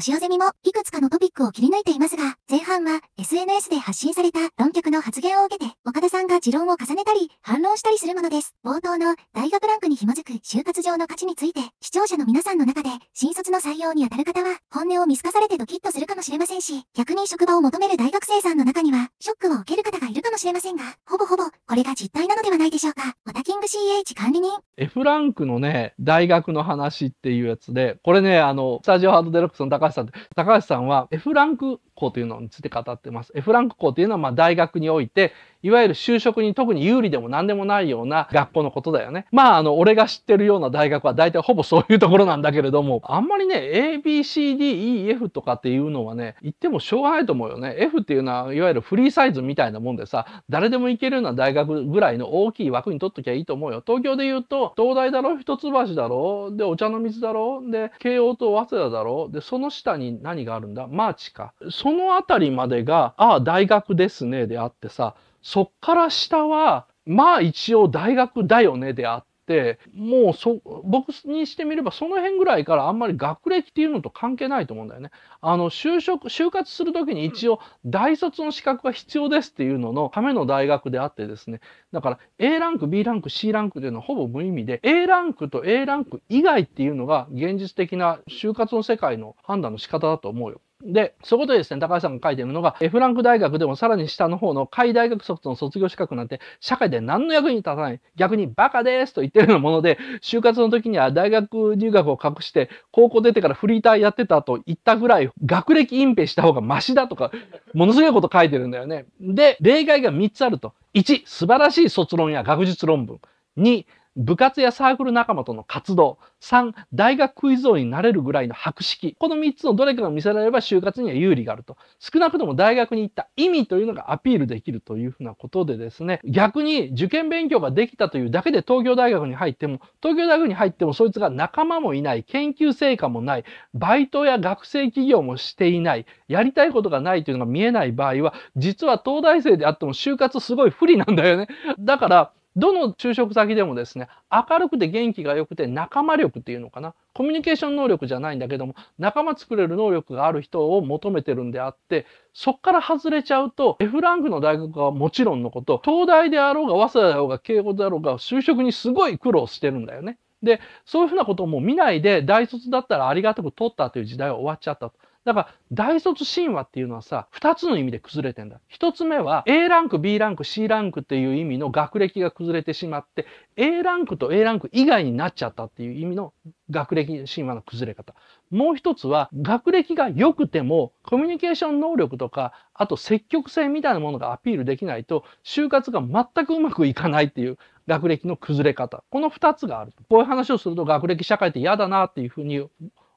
年をゼミも、いくつかのトピックを切り抜いていますが、前半は SNS で発信された論客の発言を受けて、岡田さんが持論を重ねたり、反論したりするものです。冒頭の大学ランクに紐づく就活上の価値について、視聴者の皆さんの中で、新卒の採用にあたる方は、本音を見透かされてドキッとするかもしれませんし、逆に職場を求める大学生さんの中には、ショックを受ける方がいるかもしれませんが、ほぼほぼ、これが実態なのではないでしょうか。オタキング CH 管理人。F ランクのね、大学の話っていうやつで、これね、あの、スタジオハードデラックスの高橋さん高橋さんは F ランク校というのについて語ってます。F ランク校というのはま大学において、いわゆる就職に特に有利でも何でもないような学校のことだよね。まあ、あの、俺が知ってるような大学は大体ほぼそういうところなんだけれども、あんまりね、ABCDEF とかっていうのはね、言ってもしょうがないと思うよね。F っていうのは、いわゆるフリーサイズみたいなもんでさ、誰でも行けるような大学ぐらいの大きい枠に取っときゃいいと思うよ。東京で言うと、東大だろ、一橋だろ、で、お茶の水だろ、で、慶応と早稲田だろ、で、その下に何があるんだマーチか。そこの辺りまでが、ああ、大学ですね、であってさ、そっから下は、まあ一応大学だよね、であって、もうそ、僕にしてみればその辺ぐらいからあんまり学歴っていうのと関係ないと思うんだよね。あの、就職、就活する時に一応大卒の資格が必要ですっていうののための大学であってですね。だから A ランク、B ランク、C ランクていうのはほぼ無意味で、A ランクと A ランク以外っていうのが現実的な就活の世界の判断の仕方だと思うよ。で、そこでですね、高橋さんが書いてるのが、フランク大学でもさらに下の方の海大学卒の卒業資格なんて、社会で何の役に立たない、逆にバカですと言ってるようなもので、就活の時には大学入学を隠して、高校出てからフリーターやってたと言ったぐらい、学歴隠蔽した方がマシだとか、ものすごいこと書いてるんだよね。で、例外が3つあると。1、素晴らしい卒論や学術論文。2、部活やサークル仲間との活動。三、大学クイズ王になれるぐらいの博識。この三つのどれかが見せられれば就活には有利があると。少なくとも大学に行った意味というのがアピールできるというふうなことでですね、逆に受験勉強ができたというだけで東京大学に入っても、東京大学に入ってもそいつが仲間もいない、研究成果もない、バイトや学生企業もしていない、やりたいことがないというのが見えない場合は、実は東大生であっても就活すごい不利なんだよね。だから、どの就職先でもですね明るくて元気が良くて仲間力っていうのかなコミュニケーション能力じゃないんだけども仲間作れる能力がある人を求めてるんであってそっから外れちゃうと F ランクの大学はもちろんのこと東大であろうが早稲田だろうが慶応だろうが就職にすごい苦労してるんだよね。でそういうふうなことをもう見ないで大卒だったらありがたく取ったという時代は終わっちゃっただから大卒神話っていうのはさ、2つの意味で崩れてんだ。1つ目は A ランク、B ランク、C ランクっていう意味の学歴が崩れてしまって、A ランクと A ランク以外になっちゃったっていう意味の学歴神話の崩れ方。もう一つは学歴が良くてもコミュニケーション能力とか、あと積極性みたいなものがアピールできないと就活が全くうまくいかないっていう学歴の崩れ方。この2つがある。こういう話をすると学歴社会って嫌だなっていうふうに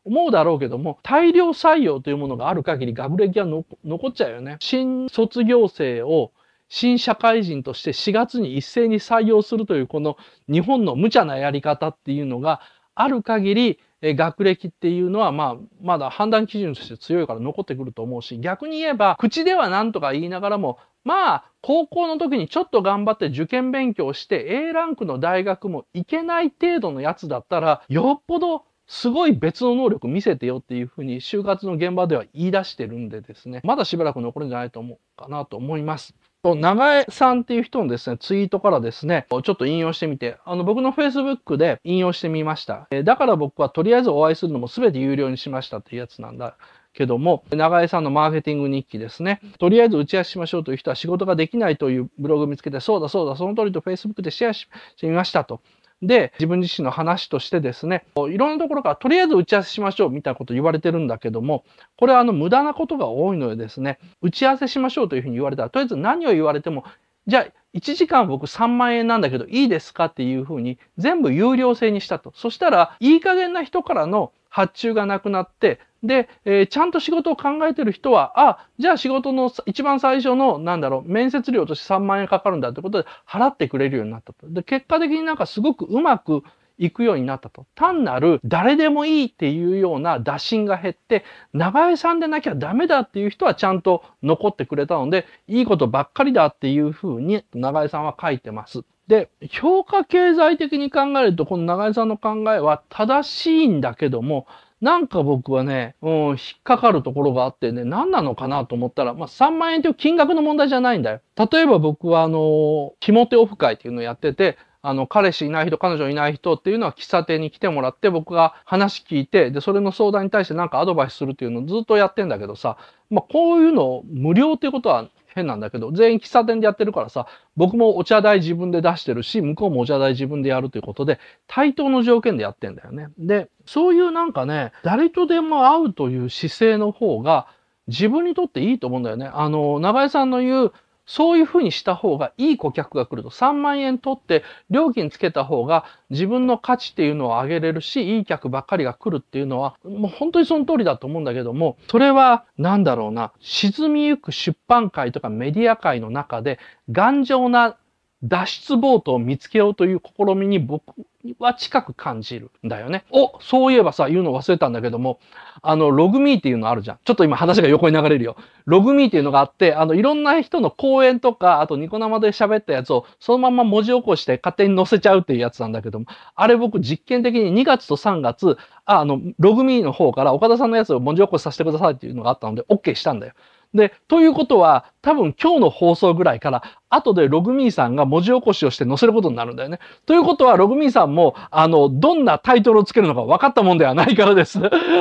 思うだろうけども、大量採用というものがある限り学歴は残っちゃうよね。新卒業生を新社会人として4月に一斉に採用するというこの日本の無茶なやり方っていうのがある限り学歴っていうのは、まあ、まだ判断基準として強いから残ってくると思うし、逆に言えば、口では何とか言いながらも、まあ、高校の時にちょっと頑張って受験勉強して、A ランクの大学も行けない程度のやつだったら、よっぽどすごい別の能力見せてよっていうふうに就活の現場では言い出してるんでですね、まだしばらく残るんじゃないと思うかなと思います。長江さんっていう人のですね、ツイートからですね、ちょっと引用してみて、あの僕の Facebook で引用してみました。えだから僕はとりあえずお会いするのも全て有料にしましたっていうやつなんだ。けども、長江さんのマーケティング日記ですね。とりあえず打ち合わせしましょうという人は仕事ができないというブログを見つけて、そうだそうだ、その通りと Facebook でシェアしてみましたと。で、自分自身の話としてですね、いろんなところからとりあえず打ち合わせしましょうみたいなこと言われてるんだけども、これはあの無駄なことが多いのでですね、打ち合わせしましょうというふうに言われたら、とりあえず何を言われても、じゃあ1時間僕3万円なんだけどいいですかっていうふうに全部有料制にしたと。そしたらいい加減な人からの発注がなくなって、で、えー、ちゃんと仕事を考えてる人は、あ、じゃあ仕事の一番最初の、なんだろう、面接料として3万円かかるんだってことで払ってくれるようになったと。で、結果的になんかすごくうまく行くようになったと。単なる誰でもいいっていうような打診が減って、長江さんでなきゃダメだっていう人はちゃんと残ってくれたので、いいことばっかりだっていうふうに長江さんは書いてます。で、評価経済的に考えると、この長江さんの考えは正しいんだけども、なんか僕はね、うん、引っかかるところがあってね、何なのかなと思ったら、まあ、3万円という金額の問題じゃないんだよ。例えば僕は、あのー、肝手オフ会っていうのをやってて、あの、彼氏いない人、彼女いない人っていうのは喫茶店に来てもらって、僕が話聞いて、で、それの相談に対してなんかアドバイスするっていうのをずっとやってんだけどさ、まあ、こういうの無料っていうことは変なんだけど、全員喫茶店でやってるからさ、僕もお茶代自分で出してるし、向こうもお茶代自分でやるということで、対等の条件でやってんだよね。で、そういうなんかね、誰とでも会うという姿勢の方が、自分にとっていいと思うんだよね。あの、長江さんの言う、そういうふうにした方がいい顧客が来ると3万円取って料金つけた方が自分の価値っていうのを上げれるしいい客ばっかりが来るっていうのはもう本当にその通りだと思うんだけどもそれはなんだろうな沈みゆく出版界とかメディア界の中で頑丈な脱出ボートを見つけようという試みに僕は近く感じるんだよね。お、そういえばさ、言うの忘れたんだけども、あの、ログミーっていうのあるじゃん。ちょっと今話が横に流れるよ。ログミーっていうのがあって、あの、いろんな人の講演とか、あとニコ生で喋ったやつをそのまま文字起こして勝手に載せちゃうっていうやつなんだけども、あれ僕実験的に2月と3月、あの、ログミーの方から岡田さんのやつを文字起こしさせてくださいっていうのがあったので、OK したんだよ。で、ということは、多分今日の放送ぐらいから、後でログミーさんが文字起こしをして載せることになるんだよね。ということは、ログミーさんも、あの、どんなタイトルをつけるのか分かったもんではないからです。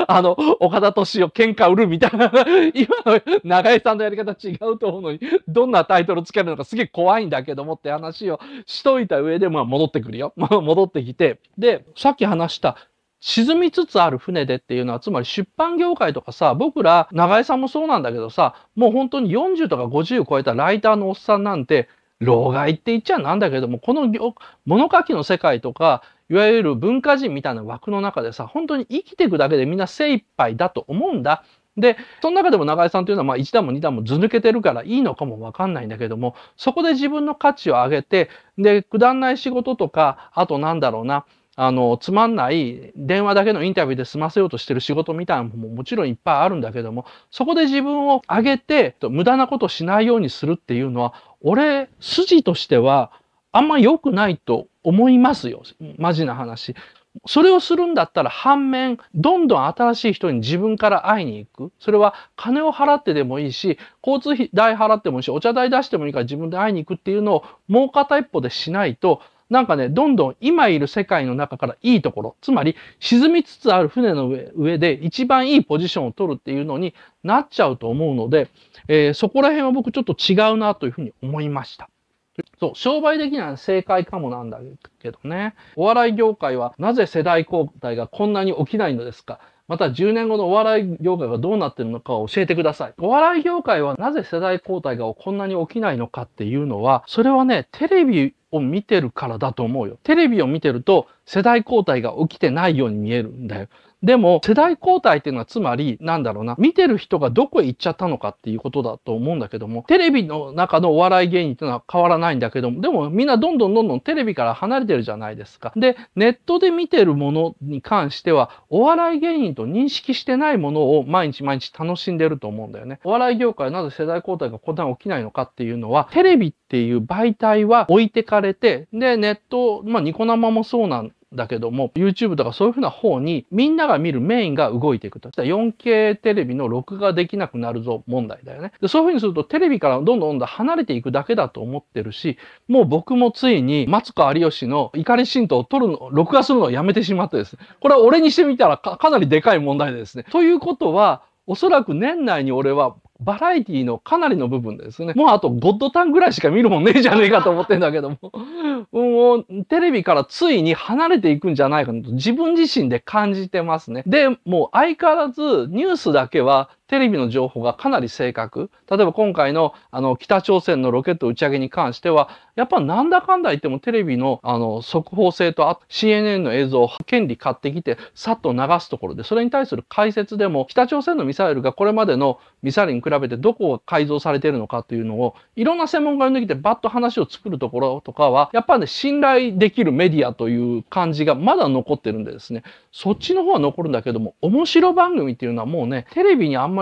あの、岡田敏夫喧嘩売るみたいな、今の長江さんのやり方違うと思うのに、どんなタイトルをつけるのかすげえ怖いんだけどもって話をしといた上で、まあ戻ってくるよ。戻ってきて、で、さっき話した沈みつつある船でっていうのは、つまり出版業界とかさ、僕ら、長江さんもそうなんだけどさ、もう本当に40とか50超えたライターのおっさんなんて、老害って言っちゃなんだけども、この物書きの世界とか、いわゆる文化人みたいな枠の中でさ、本当に生きていくだけでみんな精一杯だと思うんだ。で、その中でも永井さんというのはまあ1段も2段も図抜けてるからいいのかもわかんないんだけども、そこで自分の価値を上げて、で、くだんない仕事とか、あとなんだろうな、あのつまんない電話だけのインタビューで済ませようとしてる仕事みたいなのももちろんいっぱいあるんだけどもそこで自分を上げて無駄なことしないようにするっていうのは俺筋としてはあんま良くないと思いますよマジな話。それをするんだったら反面どんどん新しい人に自分から会いに行くそれは金を払ってでもいいし交通費代払ってもいいしお茶代出してもいいから自分で会いに行くっていうのをもう片一歩でしないとなんかね、どんどん今いる世界の中からいいところ、つまり沈みつつある船の上で一番いいポジションを取るっていうのになっちゃうと思うので、えー、そこら辺は僕ちょっと違うなというふうに思いました。そう、商売的には正解かもなんだけどね。お笑い業界はなぜ世代交代がこんなに起きないのですかまた10年後のお笑い業界がどうなってるのかを教えてください。お笑い業界はなぜ世代交代がこんなに起きないのかっていうのは、それはね、テレビを見てるからだと思うよ。テレビを見てると世代交代が起きてないように見えるんだよ。でも世代交代っていうのはつまりなんだろうな見てる人がどこへ行っちゃったのかっていうことだと思うんだけどもテレビの中のお笑い芸人っていうのは変わらないんだけどもでもみんなどんどんどんどんテレビから離れてるじゃないですか。でネットで見てるものに関してはお笑い芸人と認識してないものを毎日毎日楽しんでると思うんだよね。お笑い業界なぜ世代交代がこんなに起きないのかっていうのはテレビっていう媒体は置いてかれてでネット、まあ、ニコ生もそうなんだけども YouTube とかそういうふうな方にみんなが見るメインが動いていくと。4K テレビの録画できなくなるぞ問題だよね。でそういうふうにするとテレビからどんどんどんどん離れていくだけだと思ってるし、もう僕もついにマツコ有吉の怒り神道を撮るの、録画するのをやめてしまってですね。これは俺にしてみたらかなりでかい問題ですね。ということは、おそらく年内に俺はバラエティのかなりの部分ですね。もうあとゴッドタンぐらいしか見るもんねえじゃねえかと思ってんだけども、もうテレビからついに離れていくんじゃないかなと自分自身で感じてますね。で、もう相変わらずニュースだけはテレビの情報がかなり正確。例えば今回のあの北朝鮮のロケット打ち上げに関しては、やっぱなんだかんだ言ってもテレビのあの速報性と CNN の映像を権利買ってきて、さっと流すところで、それに対する解説でも、北朝鮮のミサイルがこれまでのミサイルに比べてどこが改造されているのかというのを、いろんな専門家に抜きてバッと話を作るところとかは、やっぱね、信頼できるメディアという感じがまだ残ってるんでですね、そっちの方は残るんだけども、面白番組っていうのはもうね、テレビにあんまり